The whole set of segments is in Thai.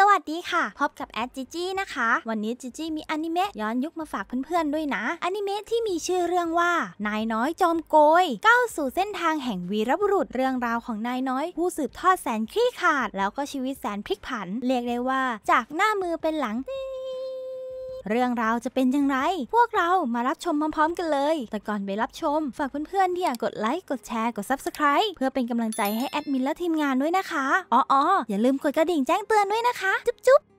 สวัสดีค่ะพบกับแอดจิจี้นะคะ วันนี้จิจี้มีอนิเมะย้อนยุคมาฝากเพื่อนๆด้วยนะอนิเมะที่มีชื่อเรื่องว่า นายน้อยจอมโกยก้าวสู่เส้นทางแห่งวีรบุรุษเรื่องราวของนายน้อย ผู้สืบทอดแสนขี้ขาด แล้วก็ชีวิตแสนพลิกผันเรียกได้ว่า จากหน้ามือเป็นหลังเรื่องราวจะเป็นอย่างไร พวกเรามารับชมพร้อมๆ กันเลย แต่ก่อนไปรับชม ฝากเพื่อนๆที่อยากกดไลค์ กดแชร์ กด Subscribe เพื่อเป็นกำลังใจให้แอดมินและทีมงานด้วยนะคะ อ๋อๆอย่าลืมกดกระดิ่งแจ้งเตือนด้วยนะคะ จุ๊บๆ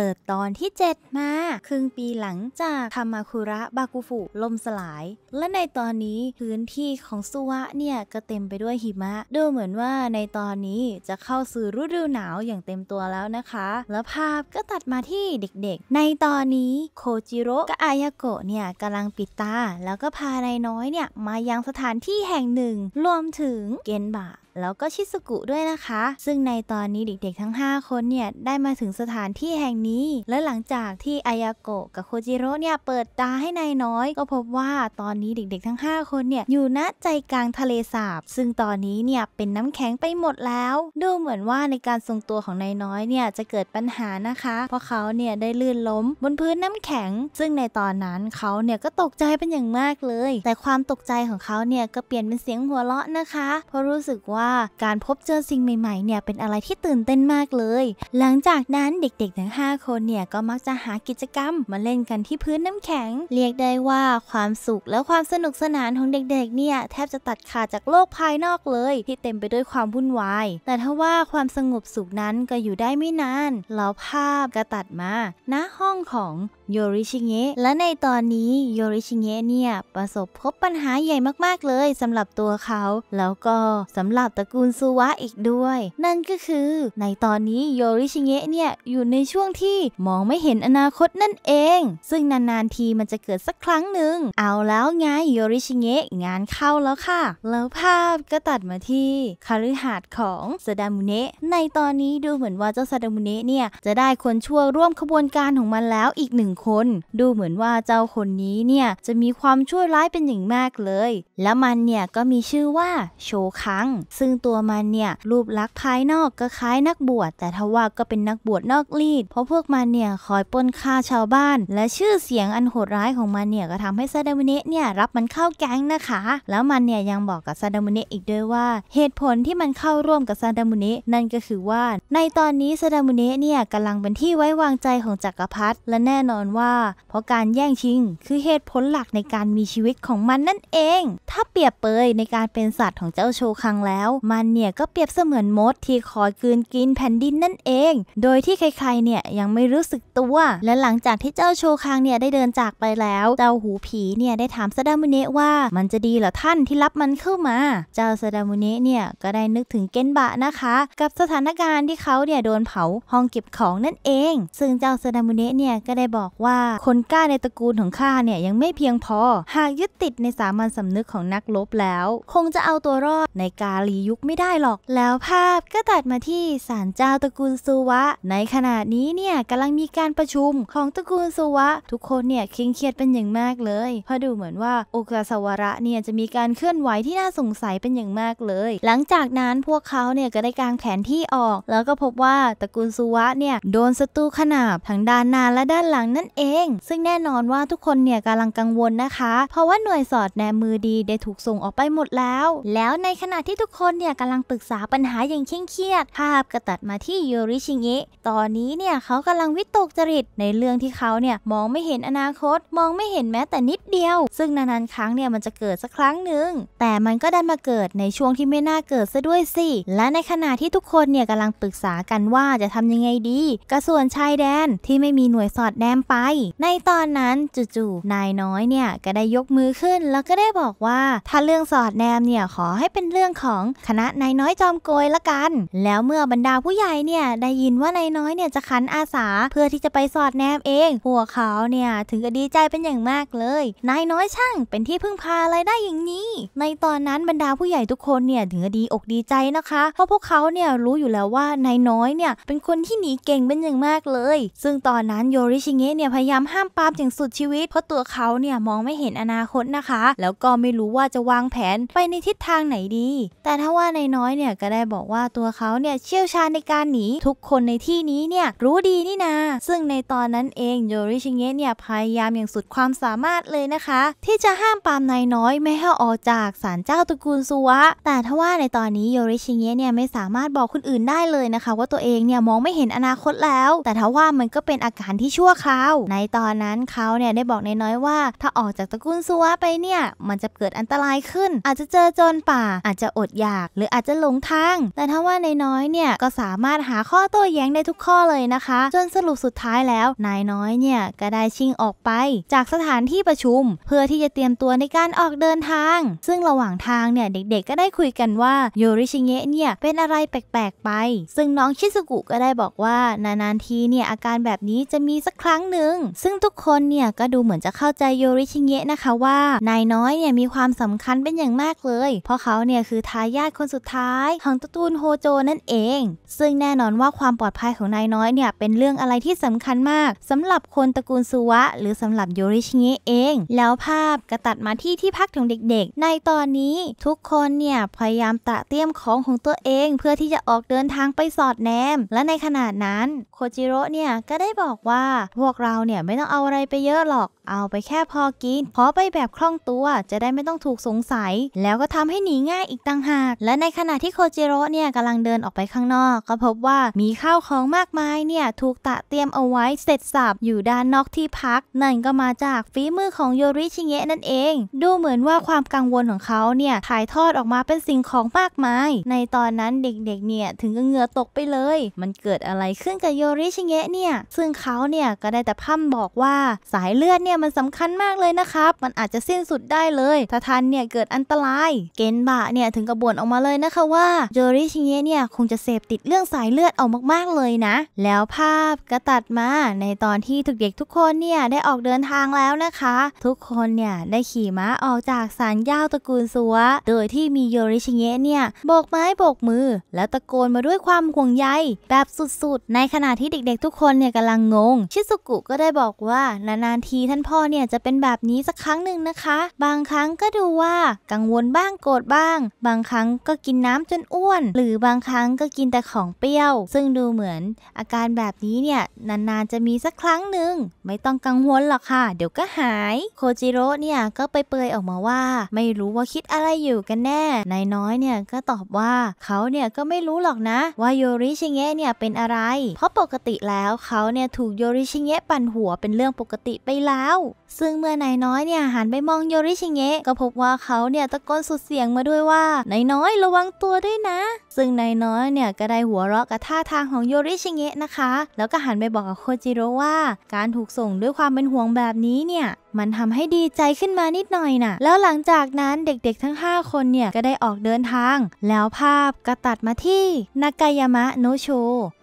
เปิดตอนที่ 7 มาครึ่งปีหลังจาก ธรรมาคุระบากุฟุล่มสลาย และในตอนนี้พื้นที่ของสุวะเนี่ยก็เต็มไปด้วยหิมะ ดูเหมือนว่าในตอนนี้จะเข้าสู่ฤดูหนาวอย่างเต็มตัวแล้วนะคะ แล้วภาพก็ตัดมาที่เด็กๆ ในตอนนี้โคจิโร่กับอายาโกะเนี่ยกำลังปิดตา แล้วก็พานายน้อยเนี่ยมายังสถานที่แห่งหนึ่งรวมถึงเกนบะแล้วก็ชิสุกุด้วยนะคะ ซึ่งในตอนนี้เด็กๆทั้ง 5 คนเนี่ย ได้มาถึงสถานที่แห่งนี้ และหลังจากที่อายาโกะกับโคจิโร่เนี่ย เปิดตาให้นายน้อยก็พบว่าตอนนี้เด็กๆ ทั้ง 5 คนเนี่ย อยู่ณใจกลางทะเลสาบซึ่งตอนนี้เนี่ย เป็นน้ำแข็งไปหมดแล้ว ดูเหมือนว่าในการทรงตัวของนายน้อยเนี่ย จะเกิดปัญหานะคะ เพราะเขาเนี่ยได้ลื่นล้มบนพื้นน้ำแข็ง ซึ่งในตอนนั้นเขาเนี่ยก็ตกใจเป็นอย่างมากเลย แต่ความตกใจของเขาเนี่ยก็เปลี่ยนเป็นเสียงหัวเราะนะคะเพราะรู้สึกว่าาการพบเจอสิ่งใหม่ๆเนี่ยเป็นอะไรที่ตื่นเต้นมากเลย หลังจากนั้นเด็กๆทั้ง5คนเนี่ยก็มักจะหากิจกรรม มาเล่นกันที่พื้นน้ำแข็ง เรียกได้ว่าความสุขและความสนุกสนานของเด็กๆเนี่ยแทบจะตัดขาดจากโลกภายนอกเลย ที่เต็มไปด้วยความวุ่นวาย แต่ถ้าว่าความสงบสุขนั้นก็อยู่ได้ไม่นานเรลาภาพก็ตัดมาณห้องของโยริชิเงะและในตอนนี้โยริชิเงะเนี่ยประสบพบปัญหาใหญ่มากๆเลยสำหรับตัวเขา แล้วก็สำหรับตระกูลซูวะอีกด้วย นั่นก็คือ ในตอนนี้โยริชิเงะเนี่ยอยู่ในช่วงที่มองไม่เห็นอนาคตนั่นเอง ซึ่งนานๆทีมันจะเกิดสักครั้งหนึ่งเอาแล้วไงโยริชิเงะงานเข้าแล้วค่ะ แล้วภาพก็ตัดมาที่คาิหาดของซาดามุเนะในตอนนี้ดูเหมือนว่าเจ้าซาดามุเนะเนี่ยจะได้คนชั่วร่วมขบวนการของมันแล้วอีกหนึ่งคนดูเหมือนว่าเจ้าคนนี้เนี่ยจะมีความชั่วร้ายเป็นอย่างมากเลย และมันเนี่ยก็มีชื่อว่า โชคัง ซึ่งตัวมันเนี่ยรูปลักษณ์ภายนอกก็คล้ายนักบวช แต่ทว่าก็เป็นนักบวชนอกลีด เพราะพวกมันเนี่ยคอยป้นฆ่าชาวบ้าน และชื่อเสียงอันโหดร้ายของมันเนี่ยก็ทำให้ซาดามุเนะเนี่ยรับมันเข้าแก๊งนะคะ แล้วมันเนี่ยยังบอกกับซาดามุเนะอีกด้วยว่าเหตุผลที่มันเข้าร่วมกับซาดามุเนะนั่นก็คือว่า ในตอนนี้ซาดามุเนะเนี่ยกำลังเป็นที่ไว้วางใจของจักรพรรดิ และแน่นอนอนว่าเพราะการแย่งชิงคือเหตุผลหลักในการมีชีวิตของมันนั่นเอง ถ้าเปรียบเปยในการเป็นสัตว์ของเจ้าโชคังแล้ว มันเนี่ยก็เปรียบเสมือนมดที่คอยกืนกินแผ่นดินนั่นเอง โดยที่ใครๆ เนี่ยยังไม่รู้สึกตัว และหลังจากที่เจ้าโชคังเนี่ยได้เดินจากไปแล้วเจ้าหูผีเนี่ยได้ถามซาดามุเนะว่ามันจะดีเหรอท่านที่รับมันเข้ามา เจ้าซาดามุเนะเนี่ยก็ได้นึกถึงเกนบะนะคะ กับสถานการณ์ที่เขาเนี่ยโดนเผาห้องเก็บของนั่นเอง ซึ่งเจ้าซาดามุเนะเนี่ยก็ได้บอกว่าคนกล้าในตระกูลของข้าเนี่ยยังไม่เพียงพอ หากยึดติดในสามัญสำนึกของนักลบแล้ว คงจะเอาตัวรอดในกาลียุคไม่ได้หรอก แล้วภาพก็ตัดมาที่ศาลเจ้าตระกูลซูวะ ในขณะนี้เนี่ยกำลังมีการประชุมของตระกูลซูวะ ทุกคนเนี่ยเคร่งเครียดเป็นอย่างมากเลยเพราะดูเหมือนว่าโอกาสวระเนี่ยจะมีการเคลื่อนไหวที่น่าสงสัยเป็นอย่างมากเลย หลังจากนั้นพวกเขาเนี่ยก็ได้กางแผนที่ออก แล้วก็พบว่าตระกูลซูวะเนี่ยโดนศัตรูขนาบทั้งด้านหน้าและด้านหลังนั่นนเอง ซึ่งแน่นอนว่าทุกคนเนี่ยกำลังกังวลนะคะ เพราะว่าหน่วยสอดแนมมือดีได้ถูกส่งออกไปหมดแล้ว แล้วในขณะที่ทุกคนเนี่ยกำลังปรึกษาปัญหาอย่างเคร่งเครียด ภาพกระตัดมาที่ยูริชิงิตอนนี้เนี่ยเขากำลังวิตกจริตในเรื่องที่เขาเนี่ยมองไม่เห็นอนาคต มองไม่เห็นแม้แต่นิดเดียว ซึ่งนานๆครั้งเนี่ยมันจะเกิดสักครั้งหนึ่ง แต่มันก็ดันมาเกิดในช่วงที่ไม่น่าเกิดซะด้วยสิ และในขณะที่ทุกคนเนี่ยกำลังปรึกษากันว่าจะทำยังไงดี กระส่วนชายแดนที่ไม่มีหน่วยสอดแนมไปในตอนนั้นจู่ๆนายน้อยเนี่ยก็ได้ยกมือขึ้น แล้วก็ได้บอกว่า ถ้าเรื่องสอดแนมเนี่ยขอให้เป็นเรื่องของคณะนายน้อยจอมโกยละกัน แล้วเมื่อบรรดาผู้ใหญ่เนี่ยได้ยินว่านายน้อยเนี่ยจะขันอาสาเพื่อที่จะไปสอดแนมเองพวกเขาเนี่ยถึงกับดีใจเป็นอย่างมากเลย นายน้อยช่างเป็นที่พึ่งพาอะไรได้อย่างนี้ ในตอนนั้นบรรดาผู้ใหญ่ทุกคนเนี่ยถึงกับดีอกดีใจนะคะ เพราะพวกเขาเนี่ยรู้อยู่แล้วว่านายน้อยเนี่ยเป็นคนที่หนีเก่งเป็นอย่างมากเลย ซึ่งตอนนั้นโยริชิเงะเนี่ยี่ยพยายามห้ามปามถึงสุดชีวิต เพราะตัวเขาเนี่ยมองไม่เห็นอนาคตนะคะ แล้วก็ไม่รู้ว่าจะวางแผนไปในทิศทางไหนดี แต่ถ้าว่านายน้อยเนี่ยก็ได้บอกว่าตัวเขาเนี่ยเชี่ยวชาญในการหนีทุกคนในที่นี้เนี่ยรู้ดีนี่นา ซึ่งในตอนนั้นเองโยริชิเงะเนี่ยพยายามอย่างสุดความสามารถเลยนะคะ ที่จะห้ามปามนายน้อยไม่ให้ออกจากศาลเจ้าตระกูลซัวแต่ถ้าว่าในตอนนี้โยริชิเงะเนี่ยไม่สามารถบอกคนอื่นได้เลยนะคะว่าตัวเองเนี่ยมองไม่เห็นอนาคตแล้ว แต่ถ้าว่ามันก็เป็นอาการที่ชั่วคราวในตอนนั้นเขาเนี่ยได้บอกนน้อยว่า ถ้าออกจากตระกูลซัวไปเนี่ยมันจะเกิดอันตรายขึ้น อาจจะเจอโจรป่า อาจจะอดอยาก หรืออาจจะหลงทางแต่ถ้าว่านน้อยเนี่ยก็สามารถหาข้อโต้แย้งได้ทุกข้อเลยนะคะจนสรุปสุดท้ายแล้วนายน้อยเนี่ยก็ได้ชิงออกไป จากสถานที่ประชุม เพื่อที่จะเตรียมตัวในการออกเดินทาง ซึ่งระหว่างทางเนี่ยเด็กๆก็ได้คุยกันว่าโยริชิเงะเนี่ยเป็นอะไรแปลกๆไป ซึ่งน้องชิสุกุก็ได้บอกว่า นานๆทีเนี่ยอาการแบบนี้จะมีสักครั้งหนึ่งหนึ่งซึ่งทุกคนเนี่ย ก็ดูเหมือนจะเข้าใจโยริชิเงะนะคะว่านายน้อยเนี่ยมีความสำคัญเป็นอย่างมากเลย เพราะเขาเนี่ยคือทายาทคนสุดท้ายของตระกูลโฮโจนั่นเอง ซึ่งแน่นอนว่าความปลอดภัยของนายน้อยเนี่ยเป็นเรื่องอะไรที่สำคัญมาก สำหรับคนตระกูลซูวะ หรือสำหรับโยริชิเงะเอง แล้วภาพกระตัดมาที่ที่พักของเด็กๆ ในตอนนี้ทุกคนเนี่ยพยายามตะเตรียมของของตัวเอง เพื่อที่จะออกเดินทางไปสอดแนมและในขณะนั้นโคจิโร่เนี่ยก็ได้บอกว่าพวกเราเราเนี่ยไม่ต้องเอาอะไรไปเยอะหรอก เอาไปแค่พอกินขอไปแบบคล่องตัวจะได้ไม่ต้องถูกสงสัย แล้วก็ทำให้หนีง่ายอีกต่างหาก และในขณะที่โคจิโร่เนี่ยกำลังเดินออกไปข้างนอก ก็พบว่ามีข้าวของมากมายเนี่ยถูกตะเตรียมเอาไว้เสร็จสับอยู่ด้านนอกที่พัก นั่นก็มาจากฝีมือของโยริชิเงะนั่นเอง ดูเหมือนว่าความกังวลของเขาเนี่ยถ่ายทอดออกมาเป็นสิ่งของมากมาย ในตอนนั้นเด็กๆ เนี่ยถึงกับเหงื่อตกไปเลย มันเกิดอะไรขึ้นกับโยริชิเงะเนี่ย ซึ่งเขาเนี่ยก็ได้แต่พร่ำบอกว่าสายเลือดเนี่ยมันสำคัญมากเลยนะครับมันอาจจะสิ้นสุดได้เลยถ้าทันเนี่ยเกิดอันตรายเกนบะเนี่ยถึงกระบวนออกมาเลยนะคะว่าโจริชิเงะเนี่ยคงจะเสพติดเรื่องสายเลือดเอามากๆเลยนะแล้วภาพก็ตัดมาในตอนที่กเด็กทุกคนเนี่ยได้ออกเดินทางแล้วนะคะ ทุกคนเนี่ยได้ขี่ม้าออกจากสารย่าตระกูลสัว โดยที่มีโยริชิเงะเนี่ยโบกไม้โบกมือ แล้วตะโกนมาด้วยความห่วงใยแบบสุดๆ ในขณะที่เด็ก ๆ ทุกคนเนี่ยกำลังงง ชิซุกุก็ได้บอกว่านานๆทีท่านพ่อเนี่ยจะเป็นแบบนี้สักครั้งหนึ่งนะคะ บางครั้งก็ดูว่ากังวลบ้างโกรธบ้าง บางครั้งก็กินน้ำจนอ้วน หรือบางครั้งก็กินแต่ของเปรี้ยว ซึ่งดูเหมือนอาการแบบนี้เนี่ยนานๆจะมีสักครั้งหนึ่งไม่ต้องกังวลหรอกค่ะ เดี๋ยวก็หายโคจิโร่เนี่ยก็ไปเปยออกมาว่า ไม่รู้ว่าคิดอะไรอยู่กันแน่นายน้อยเนี่ยก็ตอบว่าเขาเนี่ยก็ไม่รู้หรอกนะว่าโยริชิเงะเนี่ยเป็นอะไร เพราะปกติแล้วเขาเนี่ยถูกโยริชิเงะปปั่นหัวเป็นเรื่องปกติไปแล้วซึ่งเมื่อนายน้อยเนี่ยหันไปมองโยริชิเงะก็พบว่าเขาเนี่ยตะโกนสุดเสียงมาด้วยว่านายน้อยระวังตัวด้วยนะ ซึ่งนายน้อยเนี่ยก็ได้หัวเราะกับท่าทางของโยริชิเงะนะคะ แล้วก็หันไปบอกกับโคจิโร่ว่า การถูกส่งด้วยความเป็นห่วงแบบนี้เนี่ยมันทำให้ดีใจขึ้นมานิดหน่อยนะ่ะแล้วหลังจากนั้นเด็กๆทั้ง 5 คนเนี่ยก็ได้ออกเดินทาง แล้วภาพก็ตัดมาที่นากายามะโนโช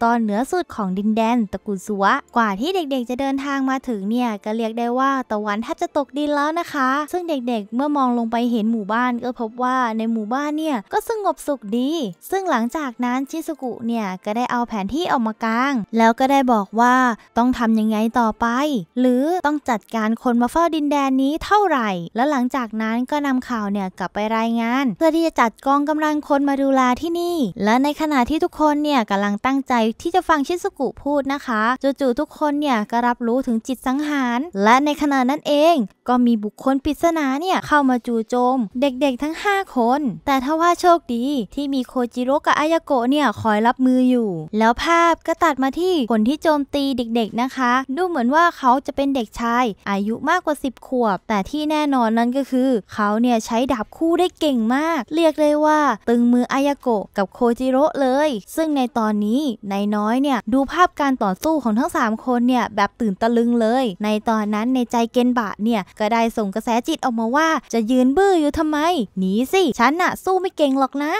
ตอนเหนือสุดของดินแดนตะกุนสุวะกว่าที่เด็ก ๆจะเดินทางมาถึงเนี่ยก็เรียกได้ว่าตะวันแทบจะตกดินแล้วนะคะ ซึ่งเด็กๆเมื่อมองลงไปเห็นหมู่บ้าน ก็พบว่าในหมู่บ้านเนี่ยก็สงบสุขดี ซึ่งหลังจากนั้นชิสุกุเนี่ยก็ได้เอาแผนที่ออกมากาง แล้วก็ได้บอกว่าต้องทำยังไงต่อไป หรือต้องจัดการคนมาเฝ้าดินแดนนี้เท่าไหร่ แล้วหลังจากนั้นก็นำข่าวเนี่ยกลับไปรายงาน เพื่อที่จะจัดกองกำลังคนมาดูแลที่นี่ และในขณะที่ทุกคนเนี่ยกำลังตั้งใจที่จะฟังชิสุกุพูดนะคะจู่ๆทุกคนเนี่ยก็รับรู้ถึงจิตสังหารและในขณะนั่นเองก็มีบุคคลปริศนาเนี่ยเข้ามาจู่โจมเด็กๆทั้ง 5 คน แต่ทว่าโชคดีที่มีโคจิโร่กับอายาโกะเนี่ยคอยรับมืออยู่ แล้วภาพก็ตัดมาที่คนที่โจมตีเด็กๆนะคะ ดูเหมือนว่าเขาจะเป็นเด็กชายอายุมากกว่า 10 ขวบ แต่ที่แน่นอนนั่นก็คือเขาเนี่ยใช้ดาบคู่ได้เก่งมาก เรียกเลยว่าตึงมืออายาโกะกับโคจิโร่เลย ซึ่งในตอนนี้นายน้อยเนี่ยดูภาพการต่อสู้ของทั้ง3คนเนี่ยแบบตื่นตะลึงเลยในตอนนั้นในใจเกนบะเนี่ย ก็ได้ส่งกระแสจิตออกมาว่า จะยืนบื้ออยู่ทำไมหนีสิ ฉันน่ะ สู้ไม่เก่งหรอกนะ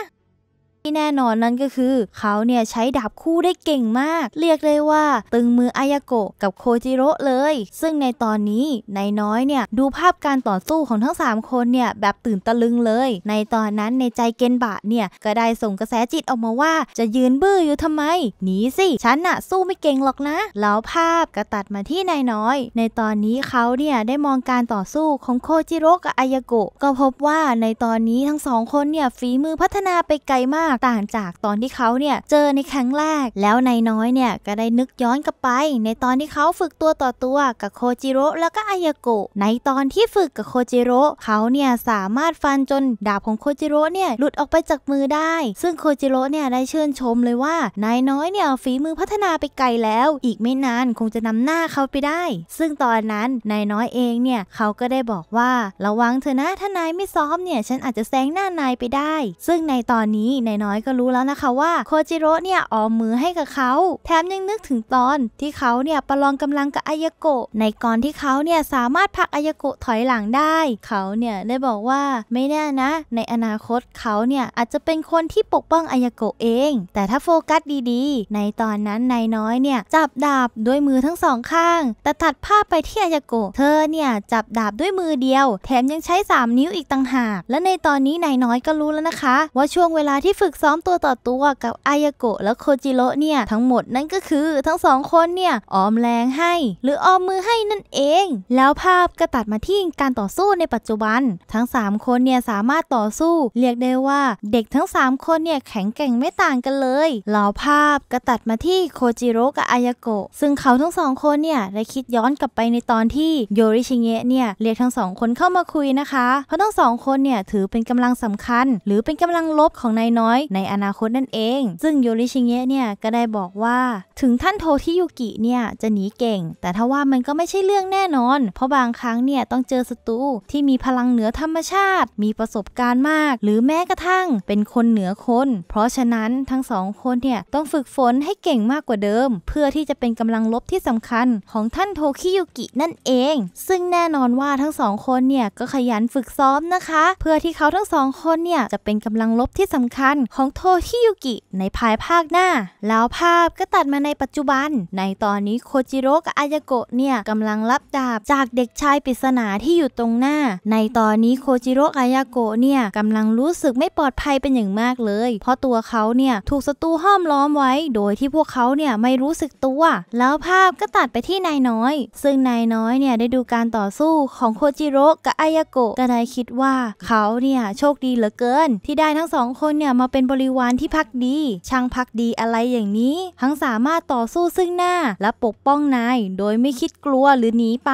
ที่แน่นอนนั่นก็คือเขาเนี่ยใช้ดาบคู่ได้เก่งมาก เรียกเลยว่าตึงมืออายาโกะกับโคจิโร่เลย ซึ่งในตอนนี้นายน้อยเนี่ยดูภาพการต่อสู้ของทั้ง 3 คนเนี่ยแบบตื่นตะลึงเลย ในตอนนั้นในใจเกนบะเนี่ยก็ได้ส่งกระแสจิตออกมาว่า จะยืนบื้ออยู่ทำไมหนีสิ ฉันน่ะสู้ไม่เก่งหรอกนะ แล้วภาพก็ตัดมาที่นายน้อย ในตอนนี้เขาเนี่ยได้มองการต่อสู้ของโคจิโร่กับอายาโกะก็พบว่าในตอนนี้ทั้งสองคนเนี่ยฝีมือพัฒนาไปไกลมากากต่างจากตอนที่เขาเนี่ยเจอในครั้งแรก แล้วนายน้อยเนี่ยก็ได้นึกย้อนกลับไปในตอนที่เขาฝึกตัวต่อตัวกับโคจิโร่แล้วก็อายาโกะในตอนที่ฝึกกับโคจิโร่เขาเนี่ยสามารถฟันจนดาบของโคจิโร่เนี่ยหลุดออกไปจากมือได้ซึ่งโคจิโร่เนี่ยได้เชิญชมเลยว่านายน้อยเนี่ยฝีมือพัฒนาไปไกลแล้วอีกไม่นานคงจะนำหน้าเขาไปได้ ซึ่งตอนนั้นนายน้อยเองเนี่ยเขาก็ได้บอกว่าระวังเธอนะถ้านายไม่ซ้อมเนี่ยฉันอาจจะแซงหน้านายไปได้ ซึ่งในตอนนี้นายน้อยก็รู้แล้วนะคะว่าโคจิโร่เนี่ย ออมมือให้กับเขาแถมยังนึกถึงตอนที่เขาเนี่ยประลองกำลังกับอายโกะในก่อนที่เขาเนี่ย สามารถพักอายโกะถอยหลังได้เขาเนี่ย ได้บอกว่าไม่แน่นะ ในอนาคตเขาเนี่ย อาจจะเป็นคนที่ปกป้องอายโกะเอง แต่ถ้าโฟกัสดีๆ ในตอนนั้นนายน้อยเนี่ย จับดาบด้วยมือทั้งสองข้าง แต่ตัดภาพไปที่อายโกะเธอเนี่ยจับดาบด้วยมือเดียว แถมยังใช้3นิ้วอีกต่างหากและในตอนนี้นายน้อยก็รู้แล้วนะคะ ว่าช่วงเวลาที่ฝึกกซ้อมตัวต่อตัวกับอายโกะและโคจิโร่เนี่ยทั้งหมดนั่นก็คือทั้งสองคนเนี่ยออมแรงให้ หรือออมมือให้นั่นเอง แล้วภาพก็ตัดมาที่การต่อสู้ในปัจจุบัน ทั้ง 3 คนเนี่ยสามารถต่อสู้เรียกได้ว่าเด็กทั้ง 3 คนเนี่ยแข็งแกร่งไม่ต่างกันเลยแล้วภาพก็ตัดมาที่โคจิโร่กับอายโกะซึ่งเขาทั้งสองคนเนี่ยได้คิดย้อนกลับไปในตอนที่โยริชิเงะเนี่ยเรียกทั้งสองคนเข้ามาคุยนะคะเพราะทั้งสองคนเนี่ยถือเป็นกำลังสำคัญ หรือเป็นกำลังลบของนายน้อยในอนาคตนั่นเอง ซึ่งโยริชิเงะเนี่ยก็ได้บอกว่าถึงท่านโทที่ยุกิเนี่ยจะหนีเก่ง แต่ถ้าว่ามันก็ไม่ใช่เรื่องแน่นอน เพราะบางครั้งเนี่ยต้องเจอศัตรูที่มีพลังเหนือธรรมชาติ มีประสบการณ์มาก หรือแม้กระทั่งเป็นคนเหนือคน เพราะฉะนั้นทั้งสองคนเนี่ยต้องฝึกฝนให้เก่งมากกว่าเดิม เพื่อที่จะเป็นกำลังลบที่สำคัญของท่านโทคิยุกินั่นเอง ซึ่งแน่นอนว่าทั้งสองคนเนี่ยก็ขยันฝึกซ้อมนะคะ เพื่อที่เขาทั้งสองคนเนี่ยจะเป็นกำลังลบที่สำคัญของโทฮิยุกิในภายภาคหน้า แล้วภาพก็ตัดมาในปัจจุบัน ในตอนนี้โคจิโร่กับอายาโกะเนี่ยกำลังรับดาบจากเด็กชายปริศนาที่อยู่ตรงหน้า ในตอนนี้โคจิโร่กับอายาโกะเนี่ยกำลังรู้สึกไม่ปลอดภัยเป็นอย่างมากเลย เพราะตัวเขาเนี่ยถูกศัตรูห้อมล้อมไว้ โดยที่พวกเขาเนี่ยไม่รู้สึกตัว แล้วภาพก็ตัดไปที่นายน้อย ซึ่งนายน้อยเนี่ยได้ดูการต่อสู้ของโคจิโร่กับอายาโกะก็ได้คิดว่าเขาเนี่ยโชคดีเหลือเกินที่ได้ทั้งสองคนเนี่ยมาเป็นบริวารที่พักดีช่างพักดีอะไรอย่างนี้ ทั้งสามารถต่อสู้ซึ่งหน้าและปกป้องนายโดยไม่คิดกลัวหรือหนีไป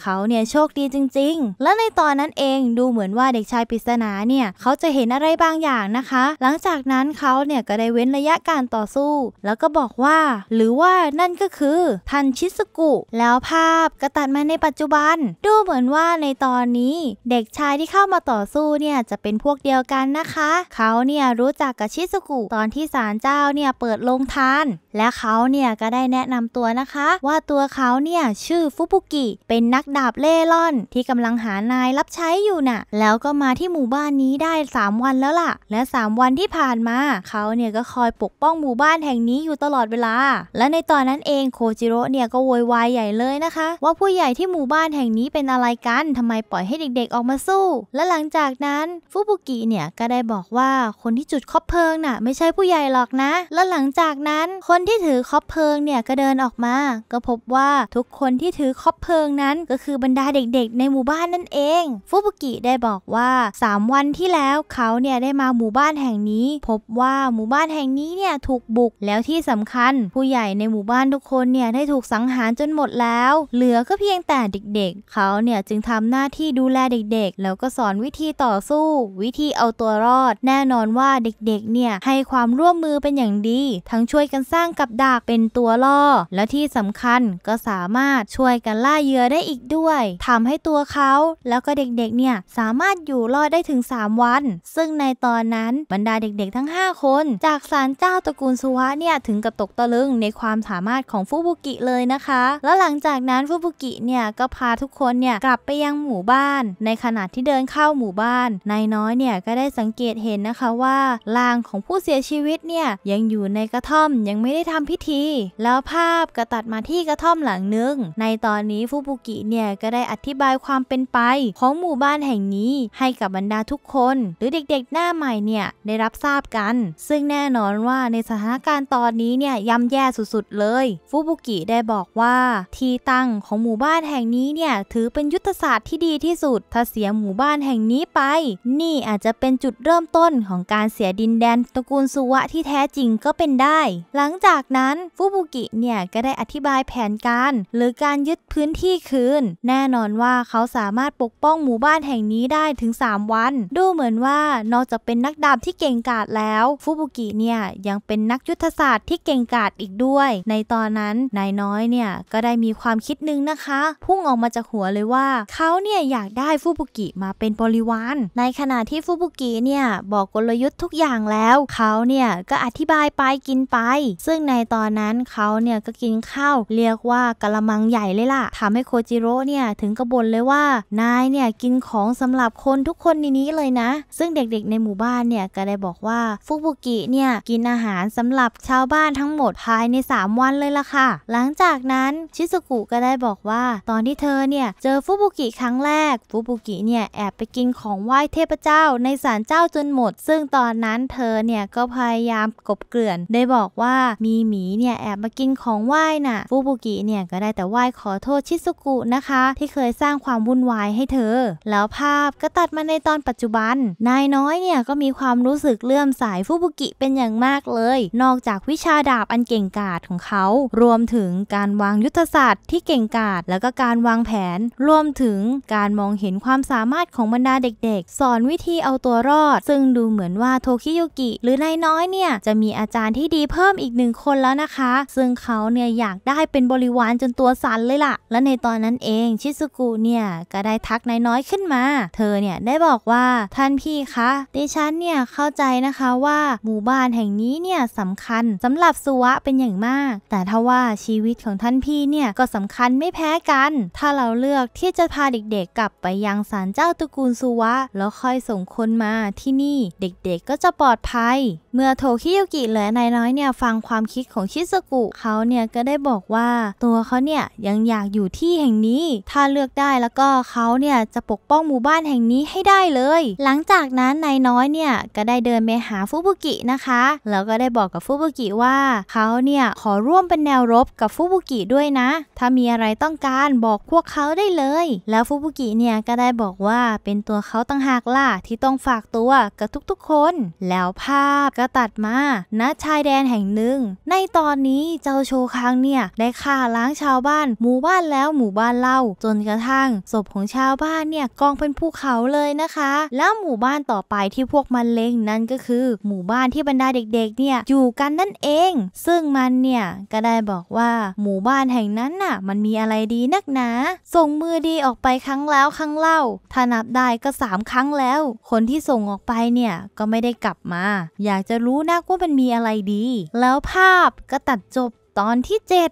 เขาเนี่ยโชคดีจริง ๆ และในตอนนั้นเองดูเหมือนว่าเด็กชายปริศนาเนี่ย เขาจะเห็นอะไรบางอย่างนะคะ หลังจากนั้นเขาเนี่ยก็ได้เว้นระยะการต่อสู้ แล้วก็บอกว่า หรือว่านั่นก็คือทันชิสกุแล้วภาพก็ตัดมาในปัจจุบันดูเหมือนว่าในตอนนี้เด็กชายที่เข้ามาต่อสู้เนี่ยจะเป็นพวกเดียวกันนะคะ เขาเนี่ยรู้จจักกับชิซุกุตอนที่ศาลเจ้าเนี่ยเปิดลงทาน และเขาเนี่ยก็ได้แนะนำตัวนะคะ ว่าตัวเขาเนี่ยชื่อฟุบุกิเป็นนักดาบเล่ร่อน ที่กำลังหานายรับใช้อยู่น่ะ แล้วก็มาที่หมู่บ้านนี้ได้ 3 วันแล้วล่ะ และ 3 วันที่ผ่านมาเขาเนี่ยก็คอยปกป้องหมู่บ้านแห่งนี้อยู่ตลอดเวลาและในตอนนั้นเองโคจิโร่เนี่ยก็โวยวายใหญ่เลยนะคะว่าผู้ใหญ่ที่หมู่บ้านแห่งนี้เป็นอะไรกัน ทำไมปล่อยให้เด็กๆออกมาสู้ และหลังจากนั้นฟุบุกิเนี่ยก็ได้บอกว่าคนที่จุดคบเพลิงน่ะไม่ใช่ผู้ใหญ่หรอกนะ แล้วหลังจากนั้นคนที่ถือคบเพลิงเนี่ยก็เดินออกมา ก็พบว่าทุกคนที่ถือคบเพลิงนั้นก็คือบรรดาเด็กๆ ในหมู่บ้านนั่นเองฟุบุกิได้บอกว่า 3 วันที่แล้วเขาเนี่ยได้มาหมู่บ้านแห่งนี้ พบว่าหมู่บ้านแห่งนี้เนี่ยถูกบุกแล้วที่สำคัญ ผู้ใหญ่ในหมู่บ้านทุกคนเนี่ยได้ถูกสังหารจนหมดแล้ว เหลือก็เพียงแต่เด็กๆ เขาเนี่ยจึงทำหน้าที่ดูแลเด็กๆ แล้วก็สอนวิธีต่อสู้ วิธีเอาตัวรอด แน่นอนว่าเด็กด็กๆเนี่ยให้ความร่วมมือเป็นอย่างดี ทั้งช่วยกันสร้างกับดักเป็นตัวล่อ และที่สำคัญก็สามารถช่วยกันล่าเหยื่อได้อีกด้วยทำให้ตัวเขา แล้วก็เด็กๆเนี่ยสามารถอยู่รอดได้ถึง 3 วัน ซึ่งในตอนนั้นบรรดาเด็ก ๆ ทั้ง5คน จากสารเจ้าตระกูลสุวะเนี่ยถึงกับตกตะลึงในความสามารถของฟูบุกิเลยนะคะ แล้วหลังจากนั้นฟูบุกิเนี่ยก็พาทุกคนเนี่ยกลับไปยังหมู่บ้าน ในขณะที่เดินเข้าหมู่บ้านนายน้อยเนี่ยก็ได้สังเกตเห็นนะคะว่าร่างของผู้เสียชีวิตเนี่ยยังอยู่ในกระท่อม ยังไม่ได้ทำพิธี แล้วภาพก็ตัดมาที่กระท่อมหลังหนึ่ง ในตอนนี้ฟูบุกิเนี่ย ก็ได้อธิบายความเป็นไป ของหมู่บ้านแห่งนี้ให้กับบรรดาทุกคน หรือเด็กๆ หน้าใหม่เนี่ย ได้รับทราบกัน ซึ่งแน่นอนว่าในสถานการณ์ตอนนี้เนี่ยย่ำแย่สุดๆเลยฟูบุกิได้บอกว่าที่ตั้งของหมู่บ้านแห่งนี้เนี่ยถือเป็นยุทธศาสตร์ที่ดีที่สุดถ้าเสียหมู่บ้านแห่งนี้ไป นี่อาจจะเป็นจุดเริ่มต้นของการเสียดดินแดนตระกูลสุวะที่แท้จริงก็เป็นได้ หลังจากนั้นฟูบุกิเนี่ย ก็ได้อธิบายแผนการ หรือการยึดพื้นที่คืน แน่นอนว่าเขาสามารถปกป้องหมู่บ้านแห่งนี้ได้ถึง 3 วัน ดูเหมือนว่านอกจากเป็นนักดาบที่เก่งกาจแล้วฟูบุกิเนี่ย ยังเป็นนักยุทธศาสตร์ที่เก่งกาจอีกด้วย ในตอนนั้นนายน้อยเนี่ยก็ได้มีความคิดนึงนะคะพุ่งออกมาจากหัวเลยว่าเขาเนี่ยอยากได้ฟูบุกิมาเป็นบริวารในขณะที่ฟูบุกิเนี่ยบอกกลยุทธ์ทุกอย่างางแล้วเขาเนี่ยก็อธิบายไปกินไป ซึ่งในตอนนั้นเขาเนี่ยก็กินข้าวเรียกว่ากะละมังใหญ่เลยล่ะทำให้โคจิโร่เนี่ยถึงกระบนเลยว่า นายเนี่ยกินของสำหรับคนทุกคนในนี้เลยนะ ซึ่งเด็กๆในหมู่บ้านเนี่ยก็ได้บอกว่าฟุบุกิเนี่ยกินอาหารสำหรับชาวบ้านทั้งหมดภายใน 3 วันเลยล่ะค่ะ หลังจากนั้นชิซุกุก็ได้บอกว่าตอนที่เธอเนี่ยเจอฟุบุกิครั้งแรก ฟุบุกิเนี่ยแอบไปกินของไหว้เทพเจ้าในศาลเจ้าจนหมด ซึ่งตอนนั้น้นเธอเนี่ยก็พยายามกบเกลื่อน ได้บอกว่ามีหมีเนี่ยแอบมากินของไหว้น่ะฟูบุกิเนี่ยก็ได้แต่ไหว้ขอโทษชิซุกุนะคะ ที่เคยสร้างความวุ่นวายให้เธอ แล้วภาพก็ตัดมาในตอนปัจจุบัน นายน้อยเนี่ยก็มีความรู้สึกเลื่อมสายฟูบุกิเป็นอย่างมากเลย นอกจากวิชาดาบอันเก่งกาจของเขา รวมถึงการวางยุทธศาสตร์ ที่เก่งกาจแล้วก็การวางแผน รวมถึงการมองเห็นความสามารถของบรรดาเด็กๆ สอนวิธีเอาตัวรอด ซึ่งดูเหมือนว่าโทคิโยกิหรือนายน้อยเนี่ยจะมีอาจารย์ที่ดีเพิ่มอีกหนึ่งคนแล้วนะคะ ซึ่งเขาเนี่ยอยากได้เป็นบริวารจนตัวสั่นเลยล่ะ และในตอนนั้นเองชิซุกุเนี่ยก็ได้ทักนายน้อยขึ้นมา เธอเนี่ยได้บอกว่าท่านพี่คะดิฉันเนี่ยเข้าใจนะคะว่าหมู่บ้านแห่งนี้เนี่ยสำคัญสำหรับสุวะเป็นอย่างมาก แต่ถ้าว่าชีวิตของท่านพี่เนี่ยก็สำคัญไม่แพ้กัน ถ้าเราเลือกที่จะพาเด็กๆกลับไปยังศาลเจ้าตระกูลสุวะ แล้วค่อยส่งคนมาที่นี่เด็ก ๆก็จะปลอดภัย เมื่อโทคิยุกิแหลือนายน้อยเนี่ยฟังความคิดของชิสกุเขาเนี่ยก็ได้บอกว่าตัวเขาเนี่ยยังอยากอยู่ที่แห่งนี้ ถ้าเลือกได้แล้วก็เขาเนี่ยจะปกป้องหมู่บ้านแห่งนี้ให้ได้เลย หลังจากนั้นนายน้อยเนี่ยก็ได้เดินไปหาฟุบุกินะคะแล้วก็ได้บอกกับฟุบุกิว่าเขาเนี่ยขอร่วมเป็นแนวรบกับฟุบุกิด้วยนะ ถ้ามีอะไรต้องการบอกพวกเขาได้เลย แล้วฟุบุกิเนี่ยก็ได้บอกว่าเป็นตัวเขาต่างหากล่ะที่ต้องฝากตัวกับทุก ๆ คนแล้วภาพก็ตัดมา ณชายแดนแห่งหนึ่ง ในตอนนี้เจ้าโชคังเนี่ยได้ฆ่าล้างชาวบ้าน หมู่บ้านแล้วหมู่บ้านเล่า จนกระทั่ง ศพของชาวบ้านเนี่ย กองเป็นภูเขาเลยนะคะ แล้วหมู่บ้านต่อไปที่พวกมันเล็งนั่นก็คือ หมู่บ้านที่บรรดาเด็กๆเนี่ยอยู่กันนั่นเอง ซึ่งมันเนี่ยก็ได้บอกว่าหมู่บ้านแห่งนั้นน่ะมันมีอะไรดีนักหนาส่งมือดีออกไปครั้งแล้วครั้งเล่าถ้านับได้ก็3ครั้งแล้ว คนที่ส่งออกไปเนี่ยก็ไม่ได้กลับลับมาอยากจะรู้นะว่ามันมีอะไรดี แล้วภาพก็ตัดจบตอนที่7